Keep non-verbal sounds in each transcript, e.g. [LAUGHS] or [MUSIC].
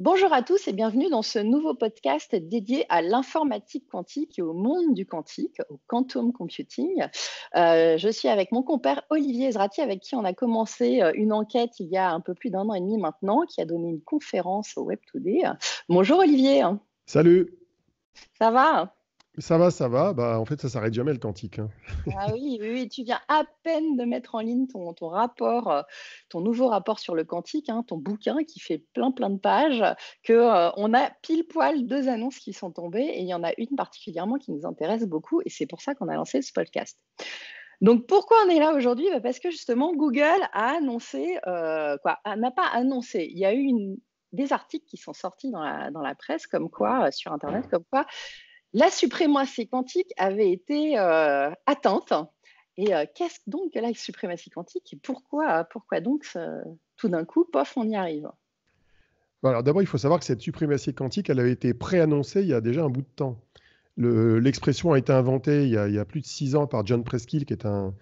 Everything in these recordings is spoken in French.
Bonjour à tous et bienvenue dans ce nouveau podcast dédié à l'informatique quantique et au monde du quantique, au quantum computing. Euh, je suis avec mon compère Olivier Ezrati, avec qui on a commencé euh, une enquête il y a un peu plus d'un an et demi maintenant, qui a donné une conférence au Web 2 d Bonjour Olivier. Salut. Ça va ça va, ça va. Bah, en fait, ça s'arrête jamais le quantique. Hein. Ah oui, oui, tu viens à peine de mettre en ligne ton, rapport, euh, ton nouveau rapport sur le quantique, hein, ton bouquin qui fait plein plein de pages, que euh, on a pile poil deux annonces qui sont tombées et il y en a une particulièrement qui nous intéresse beaucoup et c'est pour ça qu'on a lancé ce podcast. Donc pourquoi on est là aujourd'hui bah, Parce que justement Google a annoncé, euh, quoi, ah, n'a pas annoncé, il y a eu des articles qui sont sortis dans la, presse comme quoi, sur Internet, comme quoi la suprématie quantique avait été euh, atteinte. Et euh, qu'est-ce donc que la suprématie quantique et pourquoi, pourquoi donc tout d'un coup, pof, on y arrive d'abord, il faut savoir que cette suprématie quantique, elle avait été préannoncée il y a déjà un bout de temps. L'expression a été inventée il y a, plus de six ans par John Preskill, qui est un,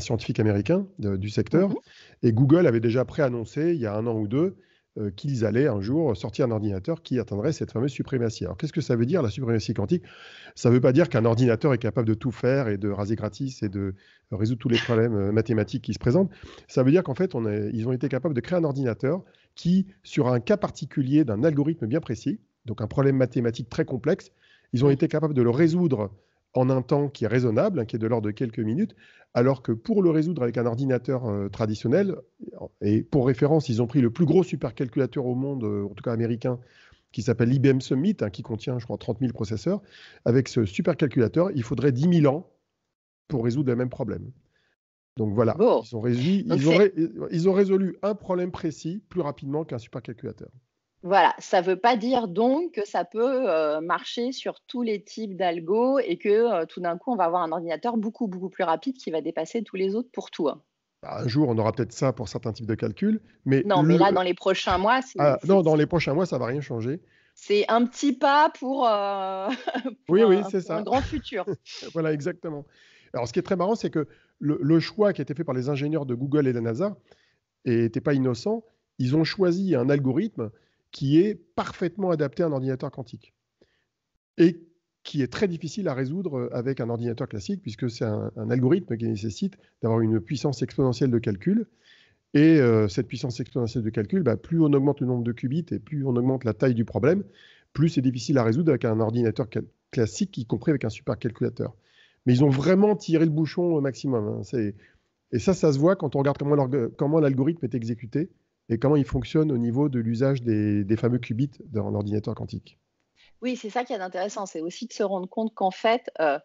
scientifique américain du secteur. Mm-hmm. Et Google avait déjà préannoncé il y a un an ou deux euh, qu'ils allaient un jour sortir un ordinateur qui atteindrait cette fameuse suprématie. Alors qu'est-ce que ça veut dire la suprématie quantique Ça ne veut pas dire qu'un ordinateur est capable de tout faire et de raser gratis et de résoudre tous les problèmes euh, mathématiques qui se présentent. Ça veut dire qu'en fait, ils ont été capables de créer un ordinateur qui, sur un cas particulier d'un algorithme bien précis, donc un problème mathématique très complexe, ils ont été capables de le résoudre en un temps qui est raisonnable, hein, qui est de l'ordre de quelques minutes, alors que pour le résoudre avec un ordinateur euh, traditionnel, et pour référence, ils ont pris le plus gros supercalculateur au monde, euh, en tout cas américain, qui s'appelle IBM Summit, hein, qui contient, je crois, 30 000 processeurs. Avec ce supercalculateur, il faudrait 10 000 ans pour résoudre le même problème. Donc voilà, ils ont résolu un problème précis plus rapidement qu'un supercalculateur. Voilà, ça ne veut pas dire donc que ça peut euh, marcher sur tous les types d'algo et que euh, tout d'un coup, on va avoir un ordinateur beaucoup, beaucoup plus rapide qui va dépasser tous les autres pour tout. Hein. Bah, un jour, on aura peut-être ça pour certains types de calculs. Mais non, mais là, dans les prochains mois. Ah, non, dans les prochains mois, ça ne va rien changer. C'est un petit pas pour, euh, [LAUGHS] un, grand futur. [LAUGHS] voilà, exactement. Alors, ce qui est très marrant, c'est que le, le, choix qui a été fait par les ingénieurs de Google et de la NASA n'était pas innocent. Ils ont choisi un algorithme qui est parfaitement adapté à un ordinateur quantique et qui est très difficile à résoudre avec un ordinateur classique, puisque c'est un, algorithme qui nécessite d'avoir une puissance exponentielle de calcul. Et euh, cette puissance exponentielle de calcul, bah, plus on augmente le nombre de qubits et plus on augmente la taille du problème, plus c'est difficile à résoudre avec un ordinateur classique, y compris avec un supercalculateur. Mais ils ont vraiment tiré le bouchon au maximum. Hein. Et ça, ça se voit quand on regarde comment l'algorithme est exécuté et comment il fonctionne au niveau de l'usage des, fameux qubits dans l'ordinateur quantique. Oui, c'est ça qui est intéressant, c'est aussi de se rendre compte qu'en fait, euh,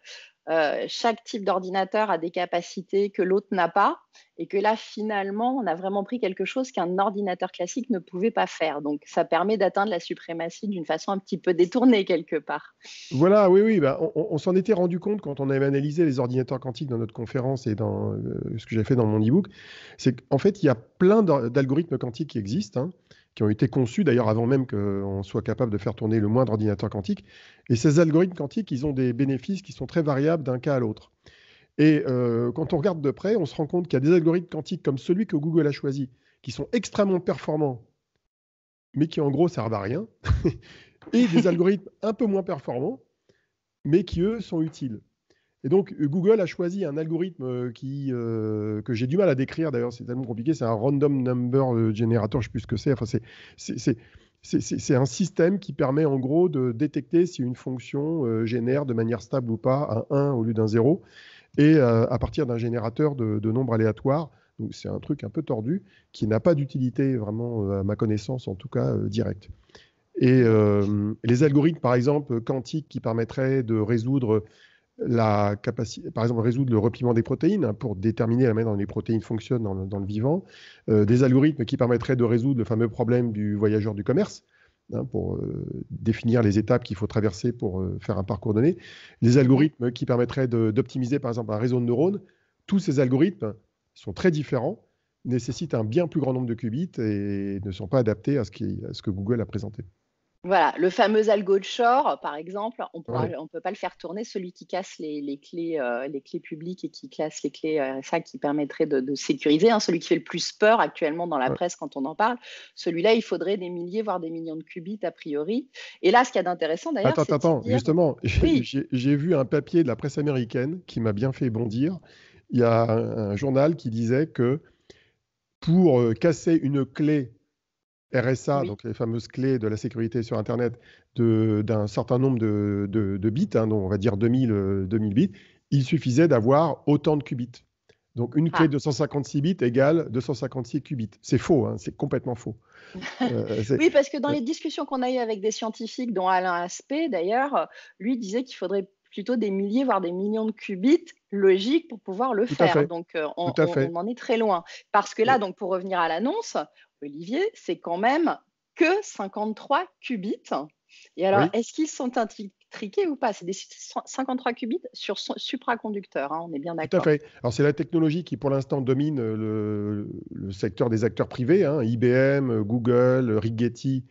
euh, chaque type d'ordinateur a des capacités que l'autre n'a pas, et que là, finalement, on a vraiment pris quelque chose qu'un ordinateur classique ne pouvait pas faire. Donc, ça permet d'atteindre la suprématie d'une façon un petit peu détournée quelque part. Voilà, oui, oui, bah, on, s'en était rendu compte quand on avait analysé les ordinateurs quantiques dans notre conférence et dans euh, ce que j'ai fait dans mon e-book, c'est qu'en fait, il y a plein d'algorithmes quantiques qui existent. Hein qui ont été conçus d'ailleurs avant même qu'on soit capable de faire tourner le moindre ordinateur quantique. Et ces algorithmes quantiques, ils ont des bénéfices qui sont très variables d'un cas à l'autre. Et euh, quand on regarde de près, on se rend compte qu'il y a des algorithmes quantiques comme celui que Google a choisi, qui sont extrêmement performants, mais qui en gros servent à rien, [LAUGHS] et des algorithmes un peu moins performants, mais qui eux sont utiles. Et donc, euh, Google a choisi un algorithme euh, qui, euh, que j'ai du mal à décrire, d'ailleurs, c'est tellement compliqué, c'est un random number generator, je ne sais plus ce que c'est. Enfin, c'est un système qui permet en gros de détecter si une fonction génère de manière stable ou pas un 1 au lieu d'un 0, et à partir d'un générateur de, de, nombres aléatoires. Donc, c'est un truc un peu tordu qui n'a pas d'utilité vraiment, à ma connaissance, en tout cas directe. Et les algorithmes, par exemple, quantiques qui permettraient de résoudre la capacité, par exemple, résoudre le repliement des protéines hein, pour déterminer la manière dont les protéines fonctionnent dans le, vivant, euh, des algorithmes qui permettraient de résoudre le fameux problème du voyageur du commerce hein, pour euh, définir les étapes qu'il faut traverser pour euh, faire un parcours donné, des algorithmes qui permettraient d'optimiser par exemple un réseau de neurones. Tous ces algorithmes sont très différents, nécessitent un bien plus grand nombre de qubits et ne sont pas adaptés à ce que Google a présenté. Voilà, le fameux algo de Shore, par exemple, on ne peut pas le faire tourner. Celui qui casse les, clés, euh, les clés publiques et qui classe les clés, euh, ça qui permettrait de, sécuriser, hein, celui qui fait le plus peur actuellement dans la presse quand on en parle, celui-là, il faudrait des milliers, voire des millions de qubits a priori. Et là, ce qu'il y a d'intéressant d'ailleurs. Attends, attends, justement, [LAUGHS] j'ai vu un papier de la presse américaine qui m'a bien fait bondir. Il y a un journal qui disait que pour euh, casser une clé RSA, donc les fameuses clés de la sécurité sur Internet, d'un certain nombre de, bits, hein, on va dire 2000, 2000 euh, bits, il suffisait d'avoir autant de qubits. Donc une clé ah. de 256 bits égale 256 qubits. C'est faux, hein, c'est complètement faux. [LAUGHS] Euh, oui, parce que dans euh les discussions qu'on a eues avec des scientifiques, dont Alain Aspect d'ailleurs, lui disait qu'il faudrait plutôt des milliers, voire des millions de qubits logiques pour pouvoir le faire. Donc, on, on, en est très loin. Parce que là, donc, pour revenir à l'annonce, Olivier, c'est quand même que 53 qubits. Et alors, est-ce qu'ils sont intriqués ou pas C'est des 53 qubits sur supraconducteurs, hein, on est bien d'accord. Tout à fait. Alors, c'est la technologie qui, pour l'instant, domine euh, le, secteur des acteurs privés. IBM, hein. Google, Rigetti,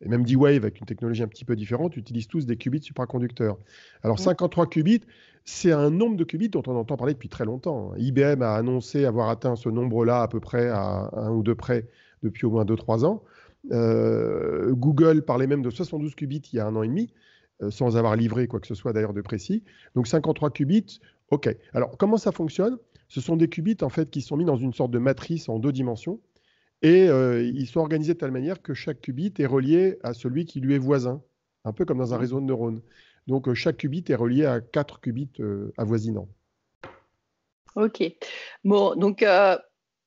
et même D-Wave, avec une technologie un petit peu différente, utilisent tous des qubits supraconducteurs. Alors, 53 qubits, c'est un nombre de qubits dont on entend parler depuis très longtemps. IBM hein. a annoncé avoir atteint ce nombre-là à peu près à un ou deux près depuis au moins 2-3 ans. Euh, Google parlait même de 72 qubits il y a un an et demi, euh, sans avoir livré quoi que ce soit d'ailleurs de précis. Donc 53 qubits, ok. Alors comment ça fonctionne Ce sont des qubits en fait qui sont mis dans une sorte de matrice en deux dimensions et euh, ils sont organisés de telle manière que chaque qubit est relié à celui qui lui est voisin, un peu comme dans un mmh. réseau de neurones. Donc chaque qubit est relié à quatre qubits avoisinants. Ok. Bon, donc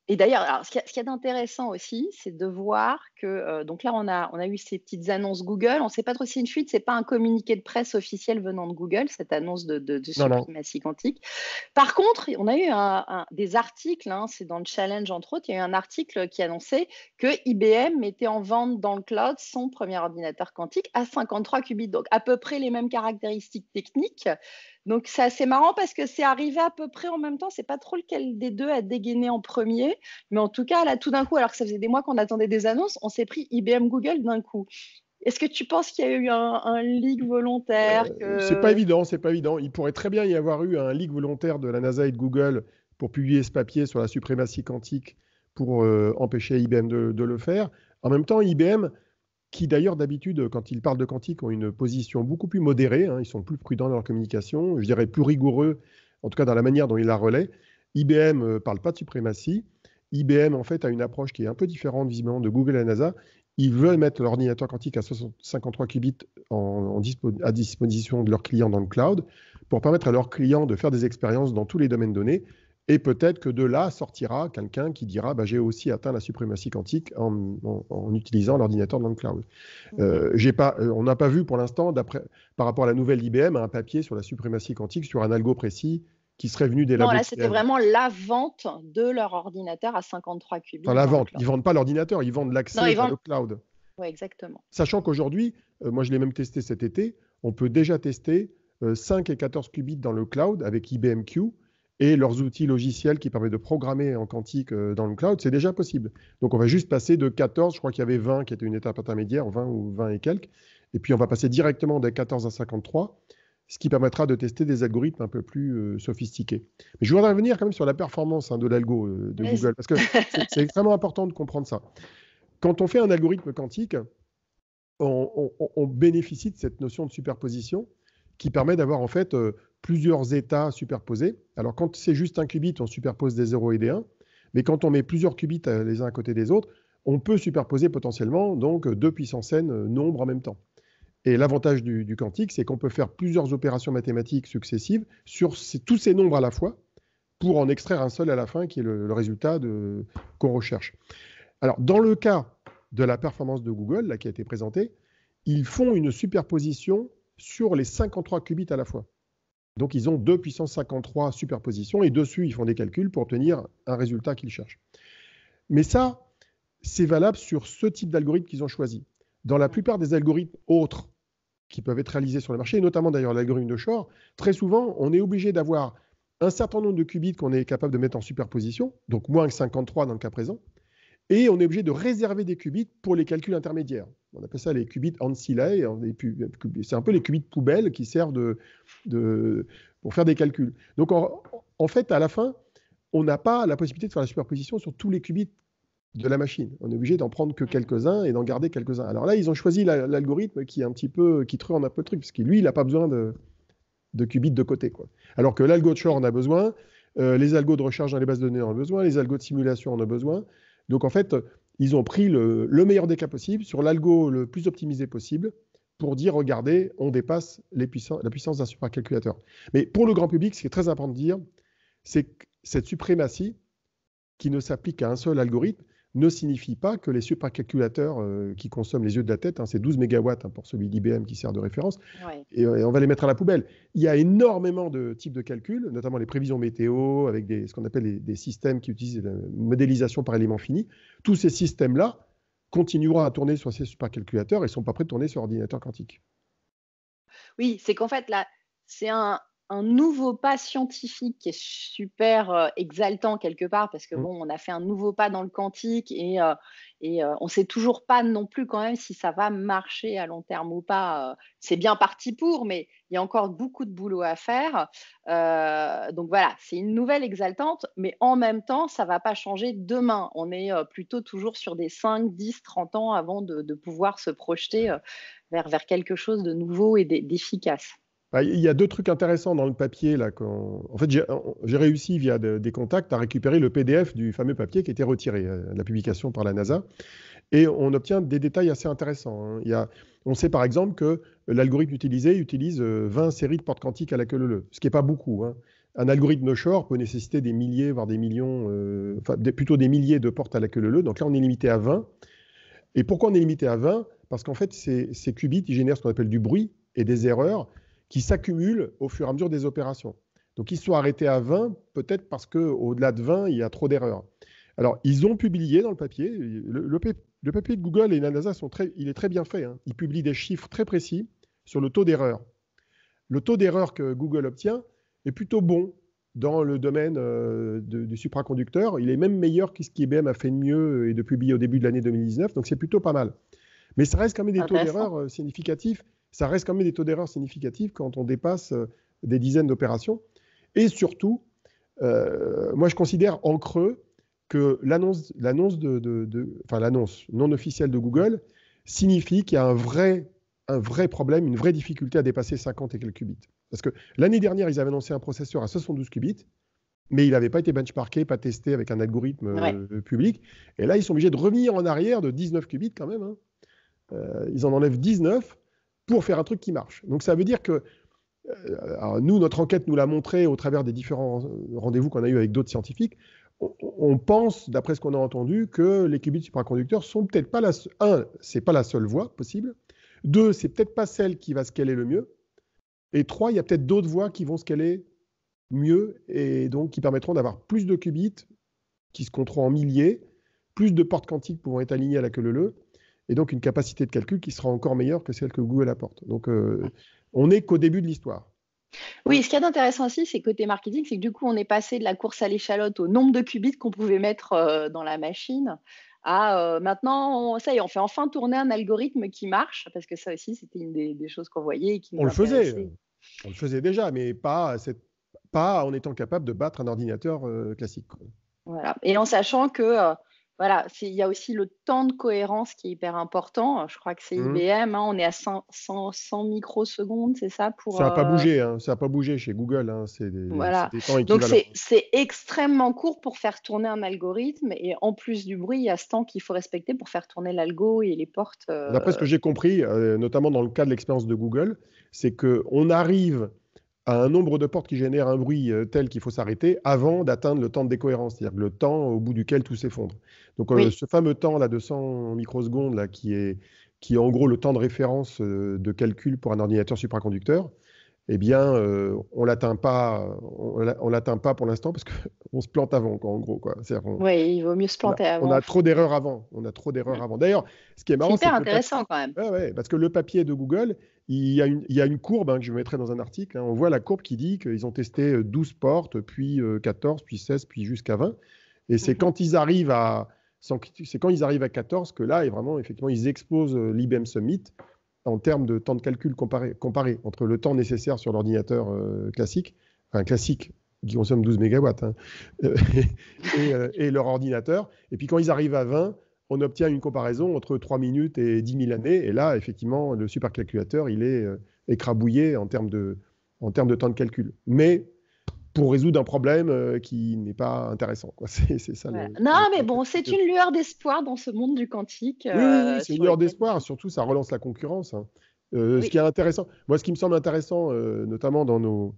et d'ailleurs, ce qui est intéressant aussi, c'est de voir que, euh, donc là, on a, on a eu ces petites annonces Google. On ne sait pas trop si c'est une fuite, ce n'est pas un communiqué de presse officiel venant de Google, cette annonce de, de, de quantique. Par contre, on a eu des articles, hein, c'est dans le challenge entre autres, il y a eu un article qui annonçait que IBM mettait en vente dans le cloud son premier ordinateur quantique à 53 qubits, donc à peu près les mêmes caractéristiques techniques donc c'est assez marrant parce que c'est arrivé à peu près en même temps. C'est pas trop lequel des deux a dégainé en premier, mais en tout cas là tout d'un coup, alors que ça faisait des mois qu'on attendait des annonces, on s'est pris IBM Google d'un coup. Est-ce que tu penses qu'il y a eu un, leak volontaire euh, que... C'est pas évident, c'est pas évident. Il pourrait très bien y avoir eu un leak volontaire de la NASA et de Google pour publier ce papier sur la suprématie quantique pour euh, empêcher IBM de, le faire. En même temps, IBM qui d'ailleurs d'habitude, quand ils parlent de quantique, ont une position beaucoup plus modérée, hein. ils sont plus prudents dans leur communication, je dirais plus rigoureux, en tout cas dans la manière dont ils la relaient. IBM ne euh, parle pas de suprématie. IBM, en fait, a une approche qui est un peu différente, visiblement, de Google et NASA. Ils veulent mettre l'ordinateur quantique à 53 qubits à disposition de leurs clients dans le cloud pour permettre à leurs clients de faire des expériences dans tous les domaines donnés et peut-être que de là sortira quelqu'un qui dira bah, j'ai aussi atteint la suprématie quantique en, utilisant l'ordinateur dans le cloud. Euh, pas, euh, on n'a pas vu pour l'instant, par rapport à la nouvelle IBM, un papier sur la suprématie quantique sur un algo précis qui serait venu dès Non, là, c'était vraiment la vente de leur ordinateur à 53 qubits. Enfin, la vente. Ils ne vendent pas l'ordinateur, ils vendent l'accès au cloud. Oui, exactement. Sachant qu'aujourd'hui, euh, moi, je l'ai même testé cet été, on peut déjà tester 5 et 14 qubits dans le cloud avec IBM Q et leurs outils logiciels qui permettent de programmer en quantique euh, dans le cloud, c'est déjà possible. Donc on va juste passer de 14, je crois qu'il y avait 20 qui était une étape intermédiaire, 20 ou 20 et quelques, et puis on va passer directement des 14 à 53, ce qui permettra de tester des algorithmes un peu plus euh, sophistiqués. Mais je voudrais revenir quand même sur la performance hein, de l'algo euh, de Google, parce que c'est [LAUGHS] extrêmement important de comprendre ça. Quand on fait un algorithme quantique, on, bénéficie de cette notion de superposition qui permet d'avoir en fait plusieurs états superposés. Alors quand c'est juste un qubit, on superpose des 0 et des 1, mais quand on met plusieurs qubits euh, les uns à côté des autres, on peut superposer potentiellement donc euh, deux puissances n euh, nombres en même temps. Et l'avantage du, quantique, c'est qu'on peut faire plusieurs opérations mathématiques successives sur tous ces nombres à la fois pour en extraire un seul à la fin qui est le, le résultat qu'on recherche. Alors dans le cas de la performance de Google, là, qui a été présentée, ils font une superposition sur les 53 qubits à la fois. Donc ils ont 2 puissance 53 superpositions et dessus ils font des calculs pour obtenir un résultat qu'ils cherchent. Mais ça, c'est valable sur ce type d'algorithme qu'ils ont choisi. Dans la plupart des algorithmes autres qui peuvent être réalisés sur le marché, et notamment d'ailleurs l'algorithme de Shor, très souvent on est obligé d'avoir un certain nombre de qubits qu'on est capable de mettre en superposition, donc moins que 53 dans le cas présent, et on est obligé de réserver des qubits pour les calculs intermédiaires. On appelle ça les qubits ancillaires. Hein, c'est un peu les qubits poubelles qui servent de, pour faire des calculs. Donc en, fait, à la fin, on n'a pas la possibilité de faire la superposition sur tous les qubits de la machine. On est obligé d'en prendre que quelques-uns et d'en garder quelques-uns. Alors là, ils ont choisi l'algorithme qui est un petit peu qui truand un peu le truc, parce que lui, il n'a pas besoin de, qubits de côté. Alors que l'algo de short en a besoin, euh, les algos de recherche dans les bases de données en ont besoin, les algos de simulation en ont besoin. Donc en fait, ils ont pris le, meilleur des cas possible sur l'algo le plus optimisé possible pour dire regardez, on dépasse la puissance d'un supercalculateur. Mais pour le grand public, ce qui est très important de dire, c'est que cette suprématie qui ne s'applique qu'à un seul algorithme, ne signifie pas que les supercalculateurs euh, qui consomment les yeux de la tête, hein, c'est 12 mégawatts hein, pour celui d'IBM qui sert de référence, euh, et, on va les mettre à la poubelle. Il y a énormément de types de calculs, notamment les prévisions météo, avec des, ce qu'on appelle des systèmes qui utilisent la modélisation par éléments finis. Tous ces systèmes-là continueront à tourner sur ces supercalculateurs et ne sont pas prêts de tourner sur ordinateur quantique. Oui, c'est qu'en fait, là, c'est un, un nouveau pas scientifique qui est super euh, exaltant quelque part parce que mm. bon, on a fait un nouveau pas dans le quantique et, euh, euh, on ne sait toujours pas non plus quand même si ça va marcher à long terme ou pas. C'est bien parti pour, mais il y a encore beaucoup de boulot à faire. donc voilà, c'est une nouvelle exaltante, mais en même temps, ça ne va pas changer demain. On est plutôt toujours sur des 5, 10, 30 ans avant de, pouvoir se projeter vers quelque chose de nouveau et d'efficace. Bah, il y a deux trucs intéressants dans le papier. Là, en fait, j'ai réussi via des contacts à récupérer le PDF du fameux papier qui était retiré, euh, de la publication par la NASA. Et on obtient des détails assez intéressants. Hein. Il y a, on sait par exemple que l'algorithme utilisé utilise 20 euh, séries de portes quantiques à la queue leu ce qui n'est pas beaucoup. Hein. Un algorithme no-shore peut nécessiter des milliers, voire des millions, euh, enfin, plutôt des milliers de portes à la queue Donc là, on est limité à 20. Et pourquoi on est limité à 20 Parce qu'en fait, ces, ces qubits, ils génèrent ce qu'on appelle du bruit et des erreurs qui s'accumulent au fur et à mesure des opérations. Donc ils se sont arrêtés à 20, peut-être parce qu'au-delà de 20, il y a trop d'erreurs. Alors, ils ont publié dans le papier, le, papier de Google et la NASA, sont très, il est très bien fait, hein. ils publient des chiffres très précis sur le taux d'erreur. Le taux d'erreur que Google obtient est plutôt bon dans le domaine euh, du supraconducteur. Il est même meilleur que ce qu'IBM a fait de mieux et de publier au début de l'année 2019, donc c'est plutôt pas mal. Mais ça reste quand même des taux d'erreur euh, significatifs ça reste quand même des taux d'erreur significatifs quand on dépasse euh, des dizaines d'opérations. Et surtout, euh, moi je considère en creux que l'annonce non officielle de Google signifie qu'il y a un vrai, un vrai problème, une vraie difficulté à dépasser 50 et quelques qubits. Parce que l'année dernière, ils avaient annoncé un processeur à 72 qubits, mais il n'avait pas été benchmarké, pas testé avec un algorithme euh, public. Et là, ils sont obligés de revenir en arrière de 19 qubits quand même. Hein. ils en enlèvent 19 pour faire un truc qui marche. Donc ça veut dire que euh, nous, notre enquête nous l'a montré au travers des différents euh, rendez-vous qu'on a eu avec d'autres scientifiques. On, pense, d'après ce qu'on a entendu, que les qubits supraconducteurs sont peut-être pas la un, c'est pas la seule voie possible. Deux, c'est peut-être pas celle qui va se scaler le mieux. Et trois, il y a peut-être d'autres voies qui vont se scaler mieux et donc qui permettront d'avoir plus de qubits qui se compteront en milliers, plus de portes quantiques pouvant être alignées à la queue leu et donc une capacité de calcul qui sera encore meilleure que celle que Google apporte. Donc, euh, on n'est qu'au début de l'histoire. Oui, ce qu'il y a d'intéressant aussi, c'est côté marketing, c'est que du coup, on est passé de la course à l'échalote au nombre de qubits qu'on pouvait mettre euh, dans la machine à euh, maintenant, ça y est, on fait enfin tourner un algorithme qui marche, parce que ça aussi, c'était une des, choses qu'on voyait. Et qui on le faisait, on le faisait déjà, mais pas, pas en étant capable de battre un ordinateur classique. Voilà, et en sachant que voilà, il y a aussi le temps de cohérence qui est hyper important. Je crois que c'est mmh. IBM, hein, on est à 100, 100, microsecondes, c'est ça pour, Ça n'a pas euh, bougé, hein, ça a pas bougé chez Google. Hein, c'est des, Donc c'est extrêmement court pour faire tourner un algorithme et en plus du bruit, il y a ce temps qu'il faut respecter pour faire tourner l'algo et les portes. D'après ce que euh, j'ai compris, euh, notamment dans le cas de l'expérience de Google, c'est qu'on arrive à un nombre de portes qui génèrent un bruit euh, tel qu'il faut s'arrêter avant d'atteindre le temps de décohérence, c'est-à-dire le temps au bout duquel tout s'effondre. Donc euh, ce fameux temps là de 100 microsecondes là qui est qui est en gros le temps de référence euh, de calcul pour un ordinateur supraconducteur, eh bien, euh, on l'atteint pas, on l'atteint pas pour l'instant parce qu'on [LAUGHS] se plante avant, en gros, quoi. oui, il vaut mieux se planter avant. On a trop d'erreurs avant. On a trop d'erreurs avant. D'ailleurs, ce qui est marrant, c'est hyper intéressant quand même. Ouais, parce que le papier de Google, il y a une, courbe hein, que je mettrai dans un article. Hein. on voit la courbe qui dit qu'ils ont testé 12 euh, portes, puis 14, euh, puis 16, puis jusqu'à 20. Et mhm. c'est quand ils arrivent à, c'est quand ils arrivent à 14 que là, et vraiment, effectivement, ils exposent l'IBM e Summit en termes de temps de calcul comparé, comparé entre le temps nécessaire sur l'ordinateur euh, classique, un classique qui consomme 12 mégawatts, hein, euh, [LAUGHS] euh, et, leur ordinateur. Et puis quand ils arrivent à 20, on obtient une comparaison entre 3 minutes et 10 000 années. Et là, effectivement, le supercalculateur, il est écrabouillé en termes de, en termes de temps de calcul. Mais pour résoudre un problème euh, qui n'est pas intéressant. Quoi. [LAUGHS] C'est, ça. non, mais bon, c'est une lueur d'espoir dans ce monde du quantique. Oui, euh, c'est une lueur d'espoir. Surtout, ça relance la concurrence. Hein. Euh, ce qui est intéressant, moi, ce qui me semble intéressant, notamment dans nos,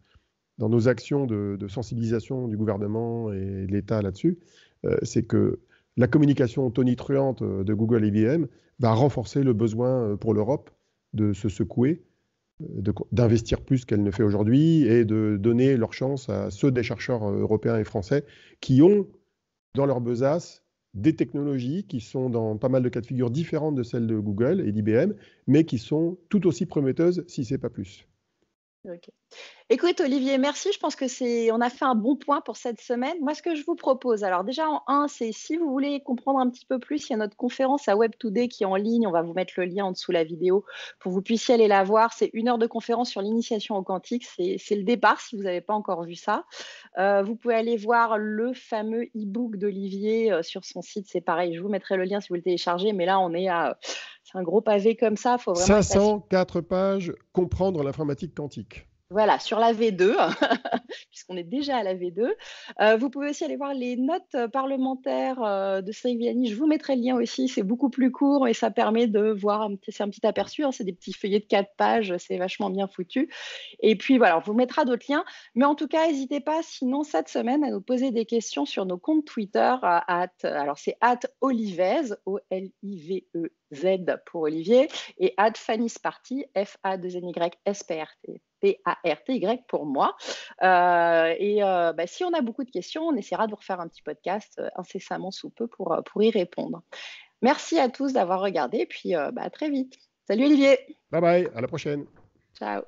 dans nos actions de, sensibilisation du gouvernement et de l'État là-dessus, c'est que la communication tonitruante de Google et IBM va renforcer le besoin pour l'Europe de se secouer d'investir plus qu'elle ne fait aujourd'hui et de donner leur chance à ceux des chercheurs euh, européens et français qui ont dans leur besace des technologies qui sont dans pas mal de cas de figure différentes de celles de Google et d'IBM, mais qui sont tout aussi prometteuses, si ce n'est pas plus. Écoute, Olivier, merci. Je pense que c'est, on a fait un bon point pour cette semaine. Moi, ce que je vous propose, alors déjà en un, c'est si vous voulez comprendre un petit peu plus, il y a notre conférence à Web 2 d qui est en ligne. On va vous mettre le lien en dessous de la vidéo pour que vous puissiez aller la voir. C'est une heure de conférence sur l'initiation au quantique. C'est le départ si vous n'avez pas encore vu ça. Euh, vous pouvez aller voir le fameux e-book d'Olivier euh, sur son site. C'est pareil, je vous mettrai le lien si vous le téléchargez. Mais là, on est à, c'est un gros pavé comme ça. Faut vraiment 504 pages, comprendre l'informatique quantique. Voilà, sur la V2, [LAUGHS] puisqu'on est déjà à la V2. Euh, vous pouvez aussi aller voir les notes parlementaires euh, de Saviani. Je vous mettrai le lien aussi. C'est beaucoup plus court et ça permet de voir c'est un petit aperçu. Hein, c'est des petits feuillets de quatre pages. C'est vachement bien foutu. Et puis voilà, on vous mettra d'autres liens. Mais en tout cas, n'hésitez pas, sinon, cette semaine, à nous poser des questions sur nos comptes Twitter. Euh, alors, c'est at Olivez, O-L-I-V-E. Z pour Olivier et at F-A-2-N-Y-S-P-R-T P-A-R-T-Y pour moi. Euh, et euh, bah, si on a beaucoup de questions, on essaiera de vous refaire un petit podcast euh, incessamment sous peu pour, pour y répondre. Merci à tous d'avoir regardé et puis bah, très vite. Salut Olivier. Bye bye, à la prochaine. Ciao.